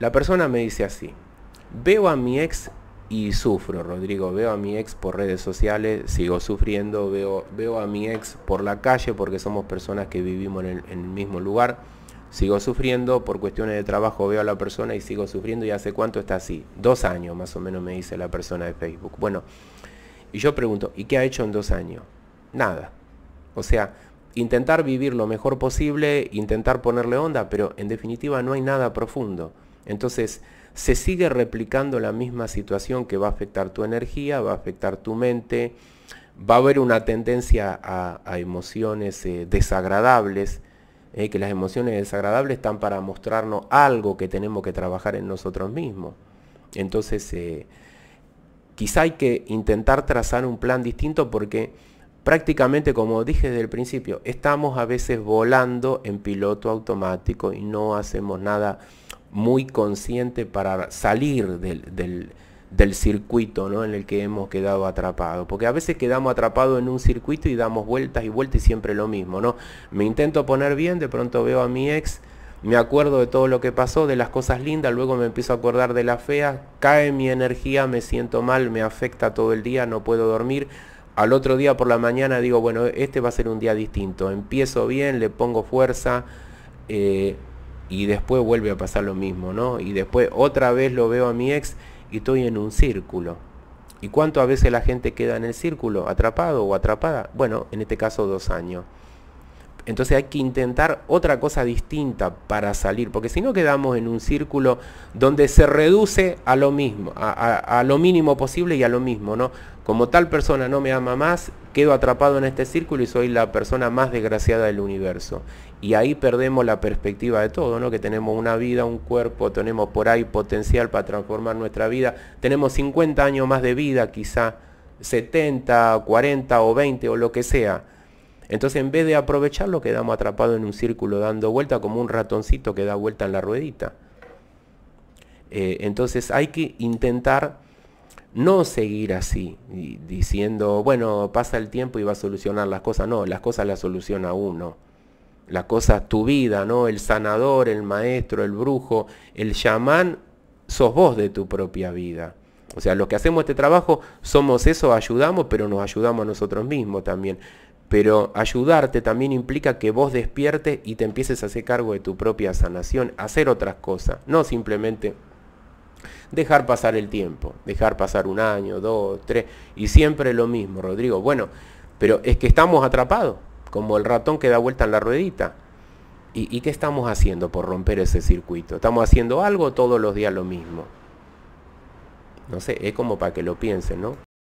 La persona me dice así, veo a mi ex y sufro, Rodrigo, veo a mi ex por redes sociales, sigo sufriendo, veo, veo a mi ex por la calle porque somos personas que vivimos en el, en el mismo lugar, sigo sufriendo, por cuestiones de trabajo veo a la persona y sigo sufriendo y hace cuánto está así, dos años más o menos me dice la persona de Facebook. Bueno, y yo pregunto, ¿y qué ha hecho en dos años? Nada. O sea, intentar vivir lo mejor posible, intentar ponerle onda, pero en definitiva no hay nada profundo. Entonces, se sigue replicando la misma situación que va a afectar tu energía, va a afectar tu mente, va a haber una tendencia a, emociones eh, desagradables, eh, que las emociones desagradables están para mostrarnos algo que tenemos que trabajar en nosotros mismos. Entonces, eh, quizá hay que intentar trazar un plan distinto porque prácticamente, como dije desde el principio, estamos a veces volando en piloto automático y no hacemos nada muy consciente para salir del, circuito ¿no? en el que hemos quedado atrapado Porque a veces quedamos atrapados en un circuito y damos vueltas y vueltas y siempre lo mismo. ¿no? Me intento poner bien, de pronto veo a mi ex, me acuerdo de todo lo que pasó, de las cosas lindas, luego me empiezo a acordar de las feas, cae mi energía, me siento mal, me afecta todo el día, no puedo dormir. Al otro día por la mañana digo, bueno, este va a ser un día distinto. Empiezo bien, le pongo fuerza. Eh, y después vuelve a pasar lo mismo, ¿no? Y después otra vez lo veo a mi ex y estoy en un círculo. ¿Y cuánto a veces la gente queda en el círculo, atrapado o atrapada? Bueno, en este caso dos años. Entonces hay que intentar otra cosa distinta para salir, porque si no quedamos en un círculo donde se reduce a lo mismo, a, lo mínimo posible y a lo mismo, ¿no? Como tal persona no me ama más, quedo atrapado en este círculo y soy la persona más desgraciada del universo. Y ahí perdemos la perspectiva de todo, ¿no? Que tenemos una vida, un cuerpo, tenemos por ahí potencial para transformar nuestra vida, tenemos 50 años más de vida, quizá 70, 40 o 20 o lo que sea entonces en vez de aprovecharlo quedamos atrapados en un círculo dando vuelta como un ratoncito que da vuelta en la ruedita. Eh, entonces hay que intentar no seguir así, diciendo, bueno, pasa el tiempo y va a solucionar las cosas. No, las cosas las soluciona uno. Las cosas, tu vida, ¿no? El sanador, el maestro, el brujo, el chamán, sos vos de tu propia vida. O sea, los que hacemos este trabajo somos eso, ayudamos, pero nos ayudamos a nosotros mismos también pero ayudarte también implica que vos despiertes y te empieces a hacer cargo de tu propia sanación, hacer otras cosas, no simplemente dejar pasar el tiempo, dejar pasar un año, dos, tres, y siempre lo mismo, Rodrigo. Bueno, pero es que estamos atrapados, como el ratón que da vuelta en la ruedita. ¿Y, ¿Y, qué estamos haciendo por romper ese circuito? ¿Estamos haciendo algo todos los días lo mismo? No sé, es como para que lo piensen, ¿no?